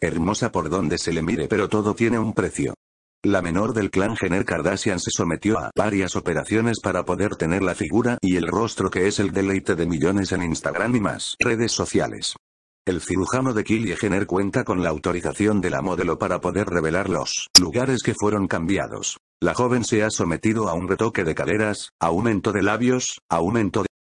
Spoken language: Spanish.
Hermosa por donde se le mire, pero todo tiene un precio. La menor del clan Jenner Kardashian se sometió a varias operaciones para poder tener la figura y el rostro que es el deleite de millones en Instagram y más redes sociales. El cirujano de Kylie Jenner cuenta con la autorización de la modelo para poder revelar los lugares que fueron cambiados. La joven se ha sometido a un retoque de caderas, aumento de labios, aumento de